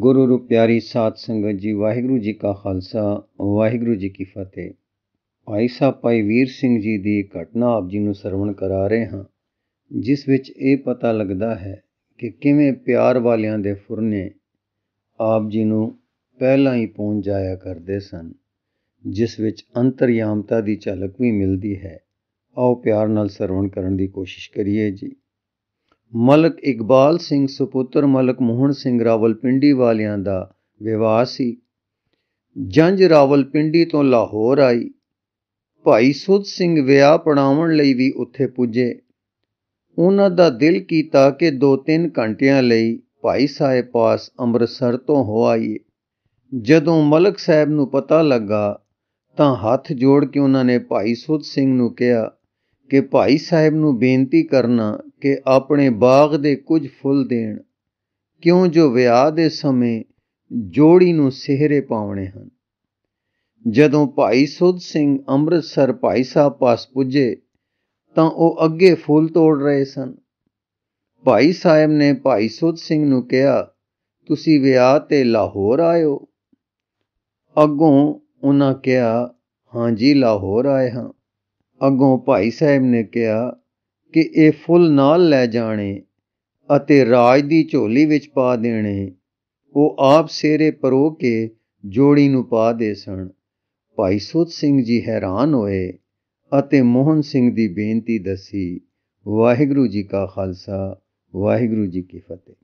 ਗੁਰੂ ਰੂਪ ਪਿਆਰੀ ਸਾਧ ਸੰਗਤ ਜੀ ਵਾਹਿਗੁਰੂ ਜੀ ਕਾ ਖਾਲਸਾ ਵਾਹਿਗੁਰੂ ਜੀ ਕੀ ਫਤਿਹ ਭਾਈ ਸਾਹਿਬ ਭਾਈ ਵੀਰ ਸਿੰਘ ਜੀ ਦੀ ਘਟਨਾ ਆਪ ਜੀ ਨੂੰ ਸਰਵਣ ਕਰਾ ਰਹੇ ਹਾਂ ਜਿਸ ਵਿੱਚ ਇਹ ਪਤਾ ਲੱਗਦਾ ਹੈ ਕਿ ਕਿਵੇਂ ਪਿਆਰ ਵਾਲਿਆਂ ਦੇ ਫੁਰਨੇ ਆਪ ਜੀ ਨੂੰ ਪਹਿਲਾਂ ਹੀ ਪਹੁੰਚ ਜਾਇਆ ਕਰਦੇ ਸਨ ਜਿਸ ਵਿੱਚ ਅੰਤਰਯਾਮਤਾ ਦੀ ਝਲਕ ਵੀ ਮਿਲਦੀ ਹੈ ਆਓ ਪਿਆਰ ਨਾਲ ਸਰਵਣ ਕਰਨ ਦੀ ਕੋਸ਼ਿਸ਼ ਕਰੀਏ ਜੀ ਮਲਕ ਇਕਬਾਲ ਸਿੰਘ ਸੁਪੁੱਤਰ ਮਲਕ ਮੋਹਨ ਸਿੰਘ ਰਾਵਲਪਿੰਡੀ ਵਾਲਿਆਂ ਦਾ ਵਿਵਾਹ ਸੀ ਜੰਜ ਰਾਵਲਪਿੰਡੀ ਤੋਂ ਲਾਹੌਰ ਆਈ ਭਾਈ ਸੁਧ ਸਿੰਘ ਵਿਆਹ ਪੜਾਉਣ ਲਈ ਵੀ ਉੱਥੇ ਪੁੱਜੇ ਉਹਨਾਂ ਦਾ ਦਿਲ ਕੀਤਾ ਕਿ 2-3 ਘੰਟਿਆਂ ਲਈ ਭਾਈ ਸਾਹਿਬ ਪਾਸ ਅੰਮ੍ਰਿਤਸਰ ਤੋਂ ਹੋ ਆਈਏ ਜਦੋਂ ਮਲਕ ਸਾਹਿਬ ਨੂੰ ਪਤਾ ਲੱਗਾ ਤਾਂ ਹੱਥ ਜੋੜ ਕੇ ਉਹਨਾਂ ਨੇ ਭਾਈ ਸੁਧ ਸਿੰਘ ਨੂੰ ਕਿਹਾ ਕਿ ਭਾਈ ਸਾਹਿਬ ਨੂੰ ਬੇਨਤੀ ਕਰਨਾ ਕਿ ਆਪਣੇ ਬਾਗ ਦੇ ਕੁਝ ਫੁੱਲ ਦੇਣ ਕਿਉਂ ਜੋ ਵਿਆਹ ਦੇ ਸਮੇਂ ਜੋੜੀ ਨੂੰ ਸਿਹਰੇ ਪਾਉਣੇ ਹਨ ਜਦੋਂ ਭਾਈ ਸੁਧ ਸਿੰਘ ਅੰਮ੍ਰਿਤਸਰ ਭਾਈ ਸਾਹਿਬ ਪਾਸ ਪੁੱਜੇ ਤਾਂ ਉਹ ਅੱਗੇ ਫੁੱਲ ਤੋੜ ਰਹੇ ਸਨ ਭਾਈ ਸਾਹਿਬ ਨੇ ਭਾਈ ਸੁਧ ਸਿੰਘ ਨੂੰ ਕਿਹਾ ਤੁਸੀਂ ਵਿਆਹ ਤੇ ਲਾਹੌਰ ਆਇਓ ਅੱਗੋਂ ਉਹਨਾਂ ਕਿਹਾ ਹਾਂਜੀ ਲਾਹੌਰ ਆਏ ਹਾਂ ਅੱਗੋਂ ਭਾਈ ਸਾਹਿਬ ਨੇ ਕਿਹਾ ਕਿ ਇਹ ਫੁੱਲ ਨਾਲ ਲੈ ਜਾਣੇ ਅਤੇ ਰਾਜ ਦੀ ਝੋਲੀ ਵਿੱਚ ਪਾ ਦੇਣੇ ਉਹ ਆਪ ਸੇਰੇ ਪਰੋ ਕੇ ਜੋੜੀ ਨੂੰ ਪਾ ਦੇ ਸਣ ਭਾਈ ਸੋਤ ਸਿੰਘ ਜੀ ਹੈਰਾਨ ਹੋਏ ਅਤੇ ਮੋਹਨ ਸਿੰਘ ਦੀ ਬੇਨਤੀ ਦੱਸੀ ਵਾਹਿਗੁਰੂ ਜੀ ਕਾ ਖਾਲਸਾ ਵਾਹਿਗੁਰੂ ਜੀ ਕੀ ਫਤਿਹ